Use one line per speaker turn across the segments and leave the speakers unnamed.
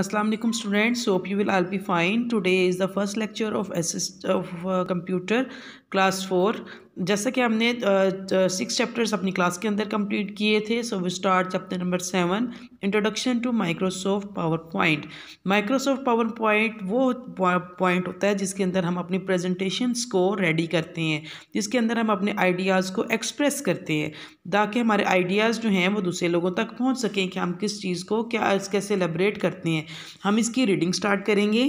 Assalamu alaikum students hope you will all be fine today is the first lecture of assist of uh, computer class four जैसा कि हमने six chapters अपनी class के अंदर complete किए थे so we start chapter number seven introduction to Microsoft power point Microsoft power point वो point होता है जिसके अंदर हम अपनी प्रेजेंटेशंस को रेडी करते हैं जिसके अंदर हम अपने आइडियाज़ को एक्सप्रेस करते हैं ताकि हमारे आइडियाज़ जो हैं वो दूसरे लोगों तक पहुँच सकें कि हम किस चीज़ को क्या कैसे एलेबरेट करते हैं हम इसकी रीडिंग स्टार्ट करेंगे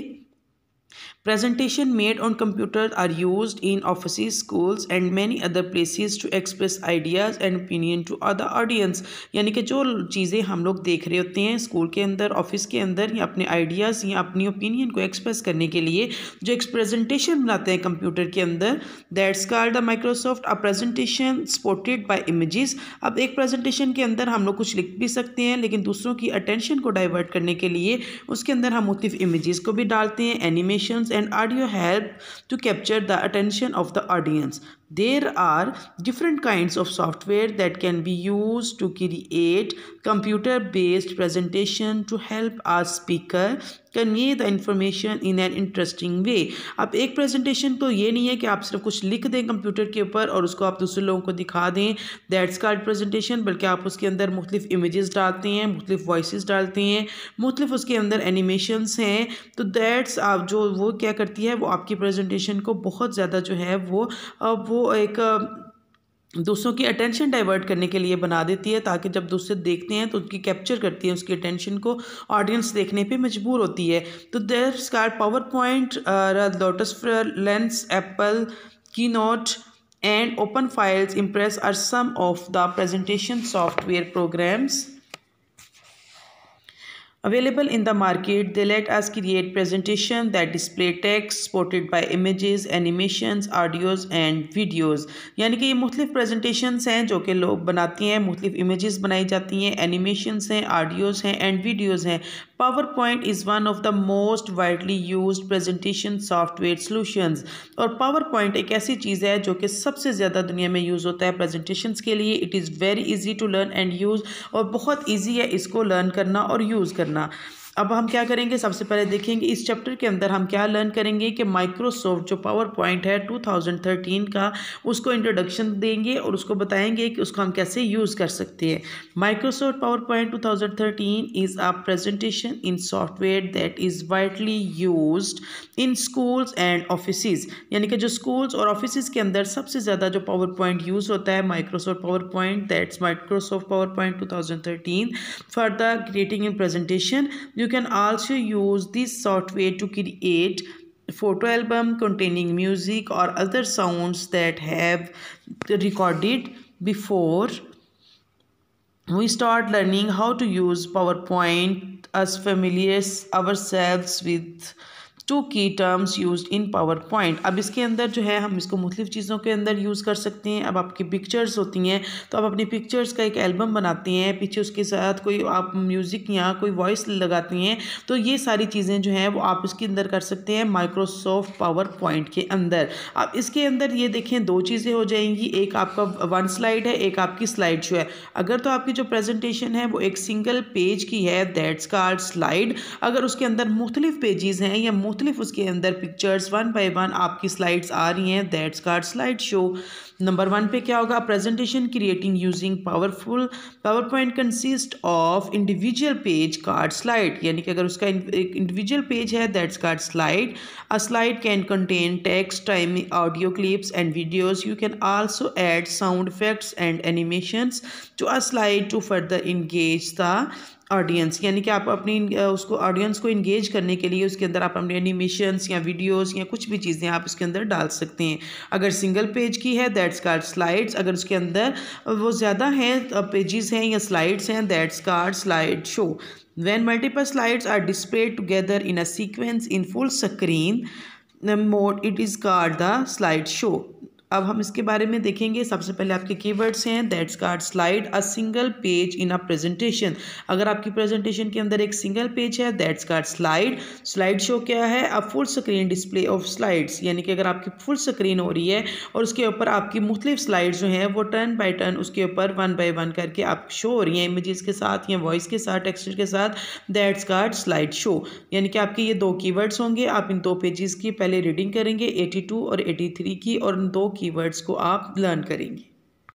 Presentation made on computers are used in offices, schools and many other places to express ideas and opinion to other audience. यानी कि जो चीज़ें हम लोग देख रहे होते हैं स्कूल के अंदर ऑफिस के अंदर या अपने आइडियाज़ या अपनी ओपिनियन को एक्सप्रेस करने के लिए जो एक प्रेजेंटेशन बनाते हैं कंप्यूटर के अंदर that's called the Microsoft a presentation supported by images अब एक प्रेजेंटेशन के अंदर हम लोग कुछ लिख भी सकते हैं लेकिन दूसरों की अटेंशन को डाइवर्ट करने के लिए उसके अंदर हम मुख्तफ इमेज को भी डालते हैं animation animations and audio help to capture the attention of the audience. There are different kinds of software that can be used to create computer-based presentation to help a speaker convey the information in an interesting way अब एक presentation तो ये नहीं है कि आप सिर्फ कुछ लिख दें कंप्यूटर के ऊपर और उसको आप दूसरे लोगों को दिखा दें दैट्स कार्ड प्रेजेंटेशन बल्कि आप उसके अंदर मुख्तफ इमेज़ डालते हैं मुख्तफ वॉइस डालते हैं मुख्तफ उसके अंदर एनिमेशन हैं तो दैट्स आप जो वो क्या करती है वो आपकी प्रेजेंटेशन को बहुत ज़्यादा जो है वो वो एक दूसरों की अटेंशन डाइवर्ट करने के लिए बना देती है ताकि जब दूसरे देखते हैं तो उनकी कैप्चर करती है उसकी अटेंशन को ऑडियंस देखने पे मजबूर होती है तो देर स्कार power point Lotus lens Apple Keynote and open files impress are some of the presentation software programs Available in the market, they let us create presentation that display text supported by images, animations, audios and videos. यानी कि ये मुख्तलिफ presentations हैं जो कि लोग बनाते हैं मुख्तलिफ images बनाई जाती हैं animations हैं audios हैं and videos हैं power point is one of the most widely use presentation software solutions और पावर पॉइंट एक ऐसी चीज़ है जो कि सबसे ज़्यादा दुनिया में यूज़ होता है प्रेजेंटेशंस के लिए it is very easy to learn and use और बहुत ईजी है इसको लर्न करना और यूज़ करना потрібна अब हम क्या करेंगे सबसे पहले देखेंगे इस चैप्टर के अंदर हम क्या लर्न करेंगे कि माइक्रोसॉफ्ट जो पावर पॉइंट है 2013 का उसको इंट्रोडक्शन देंगे और उसको बताएंगे कि उसको हम कैसे यूज़ कर सकते हैं Microsoft power point too is a presentation in software that is widely use in schools and office यानी कि जो स्कूल्स और ऑफिस के अंदर सबसे ज़्यादा जो पावर पॉइंट यूज़ होता है Microsoft power point that's Microsoft power point too for the creating in presentation जो can also use this software to create photo album containing music or other sounds that have recorded before we start learning how to use powerpoint as familiar ourselves with to key terms use in power point अब इसके अंदर जो है हम इसको मुख्तु चीज़ों के अंदर यूज़ कर सकते हैं अब आपकी पिक्चर्स होती हैं तो आप अपनी पिक्चर्स का एक एल्बम बनाती हैं पीछे उसके साथ कोई आप म्यूज़िक या कोई वॉइस लगाती हैं तो ये सारी चीज़ें जो हैं वो आप इसके अंदर कर सकते हैं माइक्रोसॉफ्ट पावर पॉइंट के अंदर अब इसके अंदर ये देखें दो चीज़ें हो जाएंगी एक आपका वन स्लाइड है एक आपकी स्लाइड शो है अगर तो आपकी जो प्रेजेंटेशन है वो एक सिंगल पेज की है दैट्स कार्ड स्लाइड अगर उसके अंदर मुख्तलिफ पेजेज़ हैं या मुख्तलिफ उसके अंदर पिक्चर्स वन बाई वन आपकी स्लाइड्स आ रही हैं that's called slide show number one पे क्या होगा presentation creating using powerful power point consist of individual page called slide यानी कि अगर उसका एक इंडिविजुअल पेज है that's called slide a slide can contain text time audio clips and videos you can also add sound effects and animations to a slide to further engage the audience यानी कि आप अपनी उसको audience को engage करने के लिए उसके अंदर आप अपने एनिमेशंस या वीडियोस या कुछ भी चीज़ें आप उसके अंदर डाल सकते हैं अगर सिंगल पेज की है दैट्स कार्ड स्लाइड्स अगर उसके अंदर वो ज़्यादा हैं पेजेस हैं या स्लाइड्स हैं that's called slide show multiple slides are display together in a sequence in full screen mode it is called the slide show अब हम इसके बारे में देखेंगे सबसे पहले आपके कीवर्ड्स हैं that's called slide a single page in a presentation अगर आपकी प्रेजेंटेशन के अंदर एक सिंगल पेज है that's called slide slide show क्या है a full screen display of slides यानी कि अगर आपकी फुल स्क्रीन हो रही है और उसके ऊपर आपकी मुख्तलिफ स्लाइड जो हैं वो टर्न बाई टर्न उसके ऊपर वन बाई वन करके आप शो हो रही हैं इमेजेस के साथ या वॉइस के साथ टेक्सचर के साथ दैट्स कार्ड स्लाइड शो यानी कि आपके ये दो कीवर्ड्स होंगे आप इन दो पेजेस की पहले रीडिंग करेंगे एटी टू और एटी थ्री की और दो कीवर्ड्स को आप लर्न करेंगे